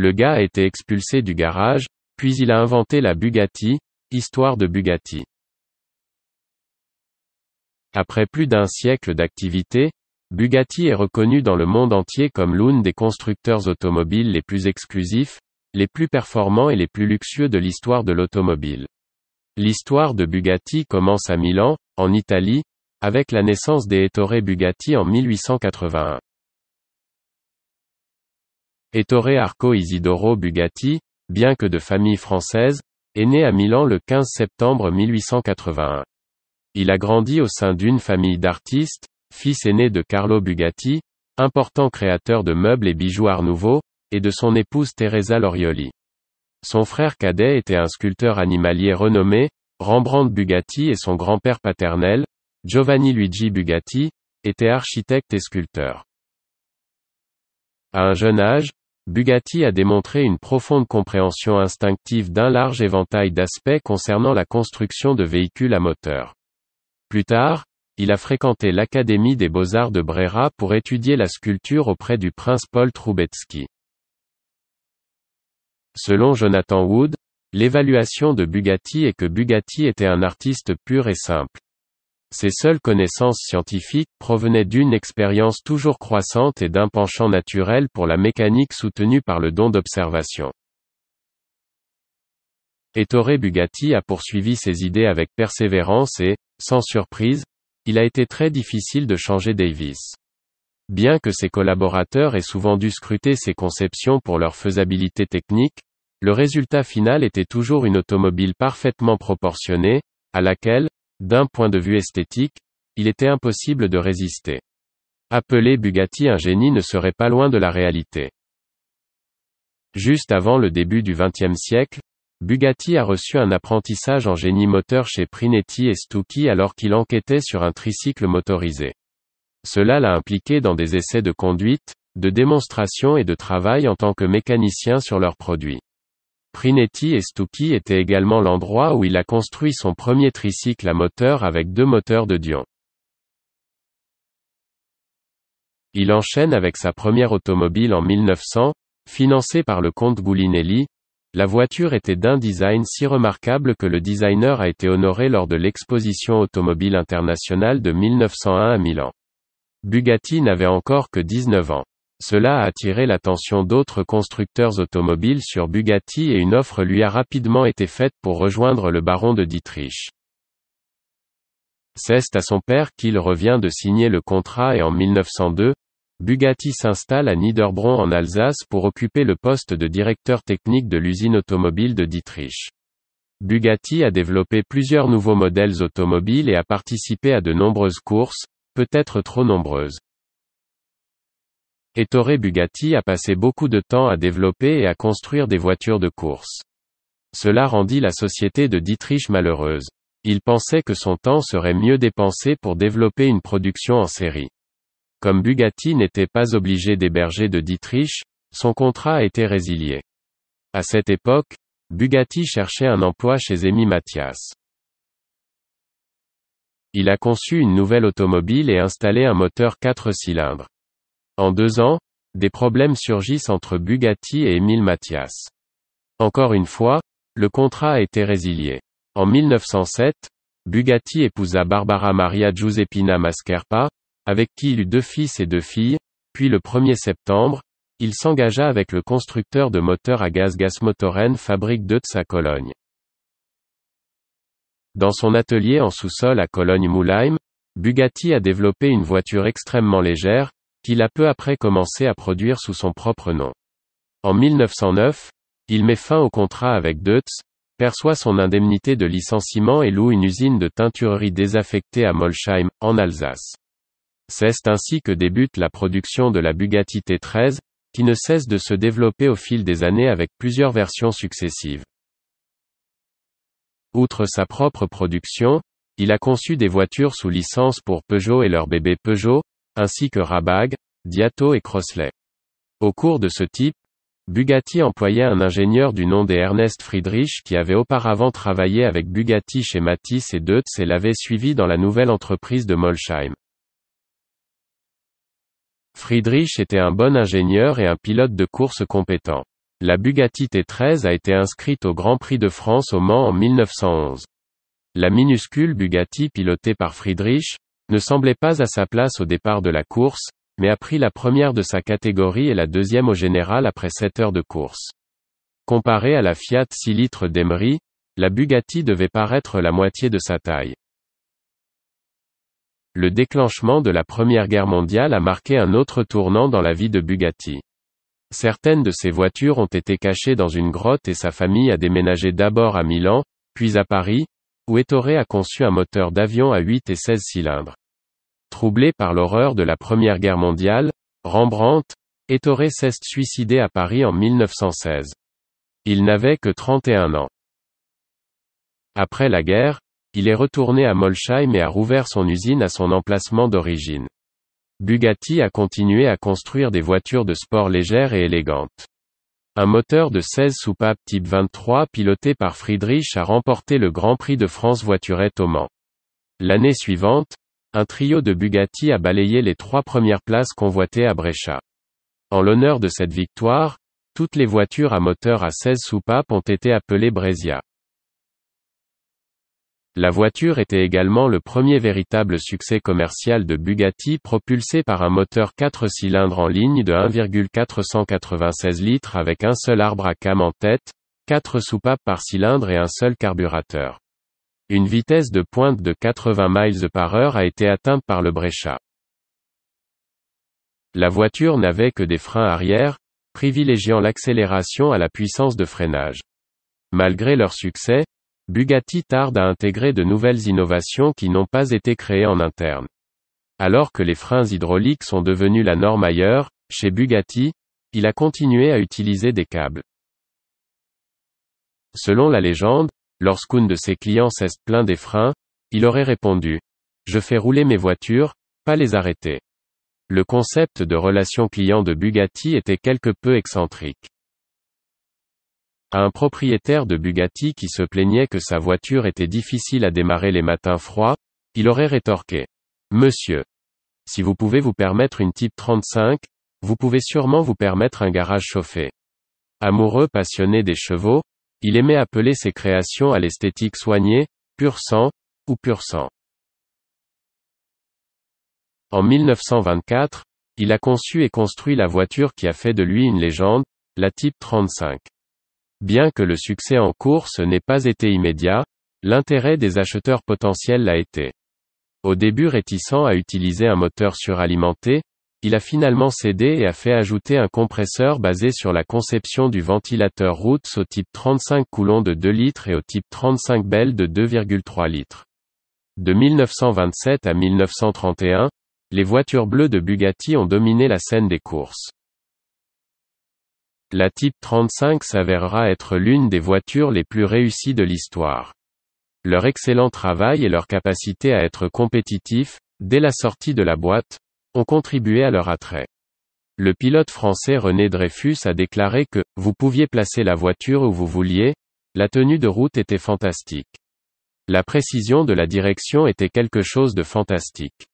Le gars a été expulsé du garage, puis il a inventé la Bugatti, histoire de Bugatti. Après plus d'un siècle d'activité, Bugatti est reconnu dans le monde entier comme l'une des constructeurs automobiles les plus exclusifs, les plus performants et les plus luxueux de l'histoire de l'automobile. L'histoire de Bugatti commence à Milan, en Italie, avec la naissance des Ettore Bugatti en 1881. Ettore Arco Isidoro Bugatti, bien que de famille française, est né à Milan le 15 septembre 1881. Il a grandi au sein d'une famille d'artistes, fils aîné de Carlo Bugatti, important créateur de meubles et bijoux art nouveau, et de son épouse Teresa Lorioli. Son frère cadet était un sculpteur animalier renommé, Rembrandt Bugatti et son grand-père paternel, Giovanni Luigi Bugatti, était architecte et sculpteur. À un jeune âge, Bugatti a démontré une profonde compréhension instinctive d'un large éventail d'aspects concernant la construction de véhicules à moteur. Plus tard, il a fréquenté l'Académie des beaux-arts de Brera pour étudier la sculpture auprès du prince Paul Trubetsky. Selon Jonathan Wood, l'évaluation de Bugatti est que Bugatti était un artiste pur et simple. Ses seules connaissances scientifiques provenaient d'une expérience toujours croissante et d'un penchant naturel pour la mécanique soutenue par le don d'observation. Ettore Bugatti a poursuivi ses idées avec persévérance et, sans surprise, il a été très difficile de changer Davis. Bien que ses collaborateurs aient souvent dû scruter ses conceptions pour leur faisabilité technique, le résultat final était toujours une automobile parfaitement proportionnée, à laquelle, d'un point de vue esthétique, il était impossible de résister. Appeler Bugatti un génie ne serait pas loin de la réalité. Juste avant le début du XXe siècle, Bugatti a reçu un apprentissage en génie moteur chez Prinetti et Stucchi alors qu'il enquêtait sur un tricycle motorisé. Cela l'a impliqué dans des essais de conduite, de démonstration et de travail en tant que mécanicien sur leurs produits. Prinetti et Stucchi était également l'endroit où il a construit son premier tricycle à moteur avec deux moteurs de Dion. Il enchaîne avec sa première automobile en 1900, financée par le comte Goulinelli. La voiture était d'un design si remarquable que le designer a été honoré lors de l'exposition automobile internationale de 1901 à Milan. Bugatti n'avait encore que 19 ans. Cela a attiré l'attention d'autres constructeurs automobiles sur Bugatti et une offre lui a rapidement été faite pour rejoindre le baron de Dietrich. C'est à son père qu'il revient de signer le contrat et en 1902, Bugatti s'installe à Niederbronn en Alsace pour occuper le poste de directeur technique de l'usine automobile de Dietrich. Bugatti a développé plusieurs nouveaux modèles automobiles et a participé à de nombreuses courses, peut-être trop nombreuses. Ettore Bugatti a passé beaucoup de temps à développer et à construire des voitures de course. Cela rendit la société de Dietrich malheureuse. Il pensait que son temps serait mieux dépensé pour développer une production en série. Comme Bugatti n'était pas obligé d'héberger de Dietrich, son contrat a été résilié. À cette époque, Bugatti cherchait un emploi chez Amy Mathias. Il a conçu une nouvelle automobile et installé un moteur 4 cylindres. En deux ans, des problèmes surgissent entre Bugatti et Émile Mathias. Encore une fois, le contrat a été résilié. En 1907, Bugatti épousa Barbara Maria Giuseppina Mascherpa, avec qui il eut deux fils et deux filles, puis le 1er septembre, il s'engagea avec le constructeur de moteurs à gaz Gasmotoren Fabrique de sa Cologne. Dans son atelier en sous-sol à Cologne-Moulheim, Bugatti a développé une voiture extrêmement légère, qu'il a peu après commencé à produire sous son propre nom. En 1909, il met fin au contrat avec Deutz, perçoit son indemnité de licenciement et loue une usine de teinturerie désaffectée à Molsheim, en Alsace. C'est ainsi que débute la production de la Bugatti T13, qui ne cesse de se développer au fil des années avec plusieurs versions successives. Outre sa propre production, il a conçu des voitures sous licence pour Peugeot et leur bébé Peugeot, ainsi que Rabag, Diato et Crossley. Au cours de ce type, Bugatti employait un ingénieur du nom d'Ernest Friedrich qui avait auparavant travaillé avec Bugatti chez Matisse et Deutz et l'avait suivi dans la nouvelle entreprise de Molsheim. Friedrich était un bon ingénieur et un pilote de course compétent. La Bugatti T13 a été inscrite au Grand Prix de France au Mans en 1911. La minuscule Bugatti pilotée par Friedrich, ne semblait pas à sa place au départ de la course, mais a pris la première de sa catégorie et la deuxième au général après 7 heures de course. Comparée à la Fiat 6 litres d'Emery, la Bugatti devait paraître la moitié de sa taille. Le déclenchement de la Première Guerre mondiale a marqué un autre tournant dans la vie de Bugatti. Certaines de ses voitures ont été cachées dans une grotte et sa famille a déménagé d'abord à Milan, puis à Paris, où Ettore a conçu un moteur d'avion à 8 et 16 cylindres. Troublé par l'horreur de la Première Guerre mondiale, Rembrandt, Ettore s'est suicidé à Paris en 1916. Il n'avait que 31 ans. Après la guerre, il est retourné à Molsheim et a rouvert son usine à son emplacement d'origine. Bugatti a continué à construire des voitures de sport légères et élégantes. Un moteur de 16 soupapes type 23 piloté par Friedrich a remporté le Grand Prix de France voiturette au Mans. L'année suivante, un trio de Bugatti a balayé les trois premières places convoitées à Brescia. En l'honneur de cette victoire, toutes les voitures à moteur à 16 soupapes ont été appelées Brescia. La voiture était également le premier véritable succès commercial de Bugatti propulsé par un moteur 4 cylindres en ligne de 1,496 litres avec un seul arbre à cam en tête, 4 soupapes par cylindre et un seul carburateur. Une vitesse de pointe de 80 miles par heure a été atteinte par le Brescia. La voiture n'avait que des freins arrière, privilégiant l'accélération à la puissance de freinage. Malgré leur succès, Bugatti tarde à intégrer de nouvelles innovations qui n'ont pas été créées en interne. Alors que les freins hydrauliques sont devenus la norme ailleurs, chez Bugatti, il a continué à utiliser des câbles. Selon la légende, Lorsqu'une de ses clients cesse plein des freins, il aurait répondu Je fais rouler mes voitures, pas les arrêter. Le concept de relation client de Bugatti était quelque peu excentrique. À un propriétaire de Bugatti qui se plaignait que sa voiture était difficile à démarrer les matins froids, il aurait rétorqué Monsieur, si vous pouvez vous permettre une Type 35, vous pouvez sûrement vous permettre un garage chauffé. Amoureux passionné des chevaux, il aimait appeler ses créations à l'esthétique soignée, pur sang, ou pur sang. En 1924, il a conçu et construit la voiture qui a fait de lui une légende, la Type 35. Bien que le succès en course n'ait pas été immédiat, l'intérêt des acheteurs potentiels l'a été. Au début réticent à utiliser un moteur suralimenté, il a finalement cédé et a fait ajouter un compresseur basé sur la conception du ventilateur Roots au type 35 coulons de 2 litres et au type 35 Bell de 2,3 litres. De 1927 à 1931, les voitures bleues de Bugatti ont dominé la scène des courses. La Type 35 s'avérera être l'une des voitures les plus réussies de l'histoire. Leur excellent travail et leur capacité à être compétitif, dès la sortie de la boîte, ont contribué à leur attrait. Le pilote français René Dreyfus a déclaré que, vous pouviez placer la voiture où vous vouliez, la tenue de route était fantastique. La précision de la direction était quelque chose de fantastique.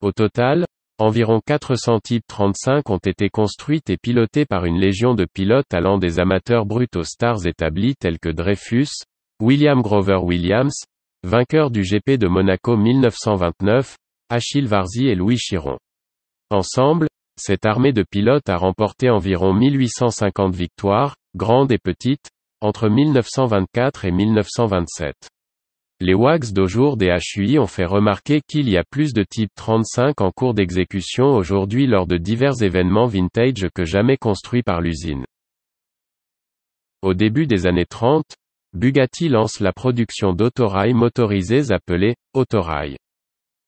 Au total, environ 400 types 35 ont été construites et pilotées par une légion de pilotes allant des amateurs bruts aux stars établis tels que Dreyfus, William Grover Williams, vainqueur du GP de Monaco 1929, Achille Varzi et Louis Chiron. Ensemble, cette armée de pilotes a remporté environ 1850 victoires, grandes et petites, entre 1924 et 1927. Les WAGs d'aujourd'hui des HUI ont fait remarquer qu'il y a plus de type 35 en cours d'exécution aujourd'hui lors de divers événements vintage que jamais construits par l'usine. Au début des années 30, Bugatti lance la production d'autorails motorisés appelés autorails.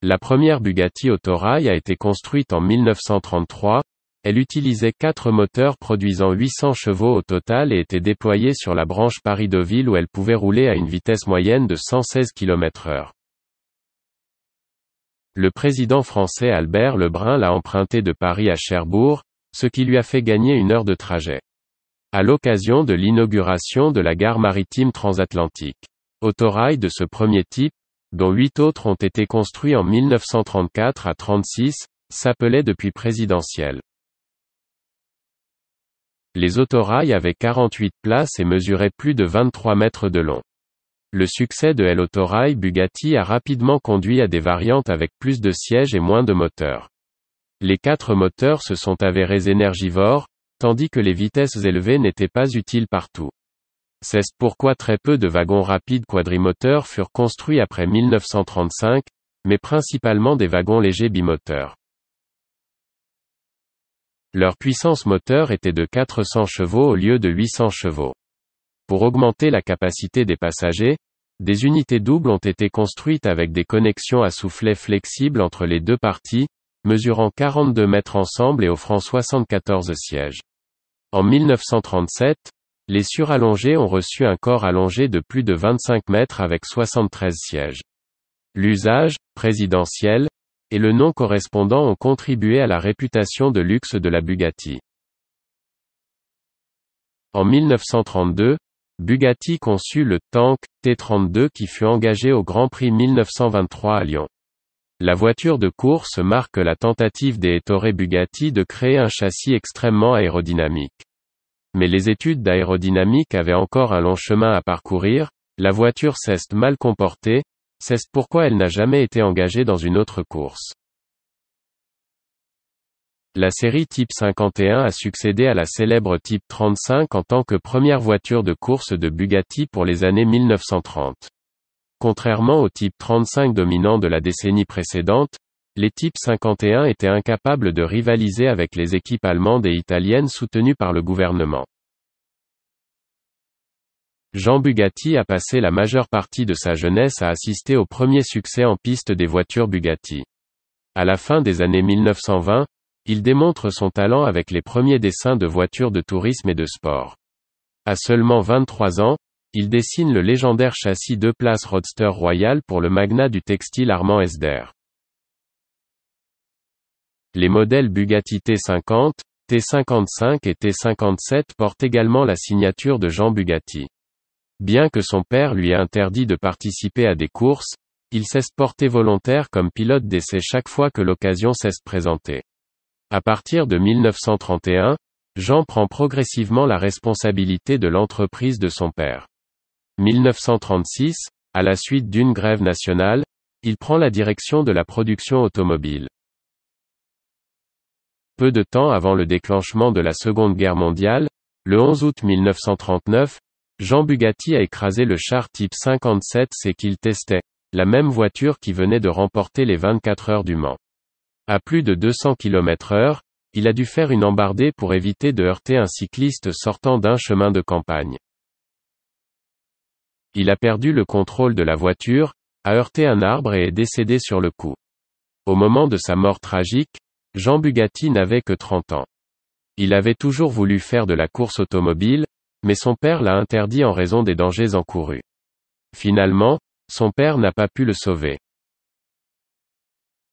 La première Bugatti Autorail a été construite en 1933, elle utilisait quatre moteurs produisant 800 chevaux au total et était déployée sur la branche Paris-Deauville où elle pouvait rouler à une vitesse moyenne de 116 km/h. Le président français Albert Lebrun l'a emprunté de Paris à Cherbourg, ce qui lui a fait gagner une heure de trajet. À l'occasion de l'inauguration de la gare maritime transatlantique. Autorail de ce premier type, dont huit autres ont été construits en 1934 à 36, s'appelaient depuis présidentiel. Les autorails avaient 48 places et mesuraient plus de 23 mètres de long. Le succès de l'autorail Bugatti a rapidement conduit à des variantes avec plus de sièges et moins de moteurs. Les quatre moteurs se sont avérés énergivores, tandis que les vitesses élevées n'étaient pas utiles partout. C'est pourquoi très peu de wagons rapides quadrimoteurs furent construits après 1935, mais principalement des wagons légers bimoteurs. Leur puissance moteur était de 400 chevaux au lieu de 800 chevaux. Pour augmenter la capacité des passagers, des unités doubles ont été construites avec des connexions à soufflet flexibles entre les deux parties, mesurant 42 mètres ensemble et offrant 74 sièges. En 1937, les surallongés ont reçu un corps allongé de plus de 25 mètres avec 73 sièges. L'usage, présidentiel, et le nom correspondant ont contribué à la réputation de luxe de la Bugatti. En 1932, Bugatti conçut le Tank T32 qui fut engagé au Grand Prix 1923 à Lyon. La voiture de course marque la tentative des Ettore Bugatti de créer un châssis extrêmement aérodynamique mais les études d'aérodynamique avaient encore un long chemin à parcourir, la voiture cesse mal comportée, c'est pourquoi elle n'a jamais été engagée dans une autre course. La série Type 51 a succédé à la célèbre Type 35 en tant que première voiture de course de Bugatti pour les années 1930. Contrairement au Type 35 dominant de la décennie précédente, les types 51 étaient incapables de rivaliser avec les équipes allemandes et italiennes soutenues par le gouvernement. Jean Bugatti a passé la majeure partie de sa jeunesse à assister au premier succès en piste des voitures Bugatti. À la fin des années 1920, il démontre son talent avec les premiers dessins de voitures de tourisme et de sport. À seulement 23 ans, il dessine le légendaire châssis deux places Roadster Royal pour le magnat du textile Armand Esder. Les modèles Bugatti T50, T55 et T57 portent également la signature de Jean Bugatti. Bien que son père lui ait interdit de participer à des courses, il de porter volontaire comme pilote d'essai chaque fois que l'occasion s'est présenter. À partir de 1931, Jean prend progressivement la responsabilité de l'entreprise de son père. 1936, à la suite d'une grève nationale, il prend la direction de la production automobile. Peu de temps avant le déclenchement de la Seconde Guerre mondiale, le 11 août 1939, Jean Bugatti a écrasé le char type 57C qu'il testait, la même voiture qui venait de remporter les 24 heures du Mans. À plus de 200 km heure, il a dû faire une embardée pour éviter de heurter un cycliste sortant d'un chemin de campagne. Il a perdu le contrôle de la voiture, a heurté un arbre et est décédé sur le coup. Au moment de sa mort tragique, Jean Bugatti n'avait que 30 ans. Il avait toujours voulu faire de la course automobile, mais son père l'a interdit en raison des dangers encourus. Finalement, son père n'a pas pu le sauver.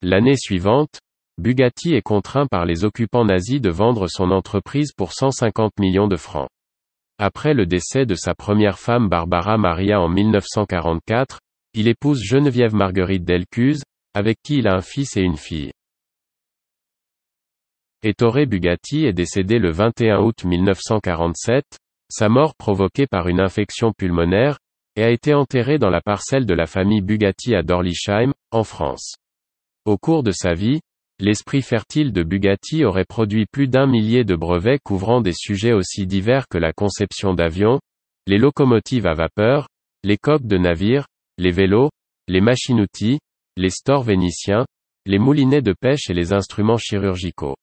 L'année suivante, Bugatti est contraint par les occupants nazis de vendre son entreprise pour 150 millions de francs. Après le décès de sa première femme Barbara Maria en 1944, il épouse Geneviève Marguerite Delcuse, avec qui il a un fils et une fille. Ettore Bugatti est décédé le 21 août 1947, sa mort provoquée par une infection pulmonaire, et a été enterré dans la parcelle de la famille Bugatti à Dorlisheim, en France. Au cours de sa vie, l'esprit fertile de Bugatti aurait produit plus d'un millier de brevets couvrant des sujets aussi divers que la conception d'avions, les locomotives à vapeur, les coques de navires, les vélos, les machines-outils, les stores vénitiens, les moulinets de pêche et les instruments chirurgicaux.